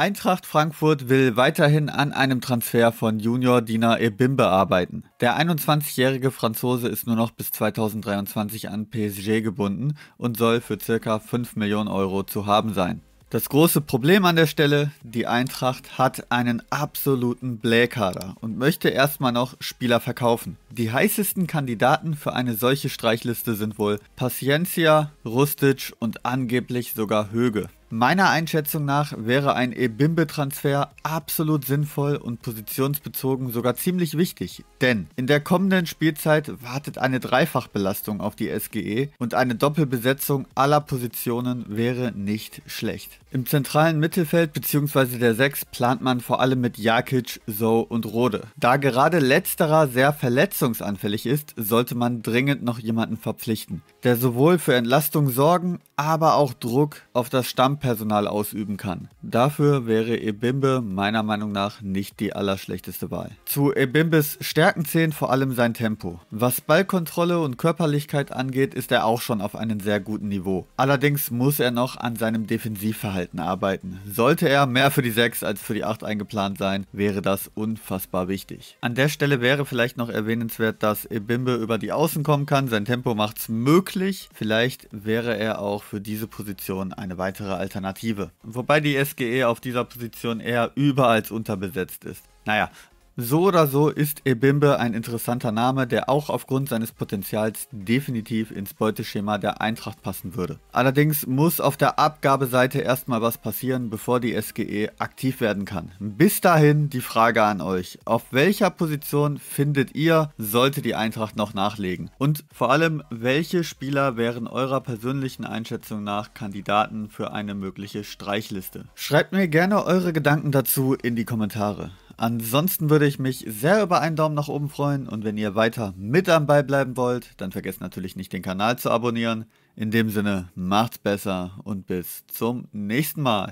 Eintracht Frankfurt will weiterhin an einem Transfer von Junior Dina Ebimbe arbeiten. Der 21-jährige Franzose ist nur noch bis 2023 an PSG gebunden und soll für ca. 5 Millionen Euro zu haben sein. Das große Problem an der Stelle, die Eintracht hat einen absoluten Blähkader und möchte erstmal noch Spieler verkaufen. Die heißesten Kandidaten für eine solche Streichliste sind wohl Paciencia, Rustic und angeblich sogar Höge. Meiner Einschätzung nach wäre ein Ebimbe-Transfer absolut sinnvoll und positionsbezogen sogar ziemlich wichtig, denn in der kommenden Spielzeit wartet eine Dreifachbelastung auf die SGE und eine Doppelbesetzung aller Positionen wäre nicht schlecht. Im zentralen Mittelfeld bzw. der 6 plant man vor allem mit Jakic, So und Rode. Da gerade letzterer sehr verletzungsanfällig ist, sollte man dringend noch jemanden verpflichten, der sowohl für Entlastung sorgen, aber auch Druck auf das Stamm Stammpersonal ausüben kann. Dafür wäre Ebimbe meiner Meinung nach nicht die allerschlechteste Wahl. Zu Ebimbes Stärken zählen vor allem sein Tempo. Was Ballkontrolle und Körperlichkeit angeht, ist er auch schon auf einem sehr guten Niveau. Allerdings muss er noch an seinem Defensivverhalten arbeiten. Sollte er mehr für die 6 als für die 8 eingeplant sein, wäre das unfassbar wichtig. An der Stelle wäre vielleicht noch erwähnenswert, dass Ebimbe über die Außen kommen kann. Sein Tempo macht es möglich. Vielleicht wäre er auch für diese Position eine weitere Alternative Alternative. Wobei die SGE auf dieser Position eher über als unterbesetzt ist. Naja, so oder so ist Ebimbe ein interessanter Name, der auch aufgrund seines Potenzials definitiv ins Beuteschema der Eintracht passen würde. Allerdings muss auf der Abgabeseite erstmal was passieren, bevor die SGE aktiv werden kann. Bis dahin die Frage an euch. Auf welcher Position findet ihr, sollte die Eintracht noch nachlegen? Und vor allem, welche Spieler wären eurer persönlichen Einschätzung nach Kandidaten für eine mögliche Streichliste? Schreibt mir gerne eure Gedanken dazu in die Kommentare. Ansonsten würde ich mich sehr über einen Daumen nach oben freuen und wenn ihr weiter mit am Ball bleiben wollt, dann vergesst natürlich nicht den Kanal zu abonnieren. In dem Sinne, macht's besser und bis zum nächsten Mal.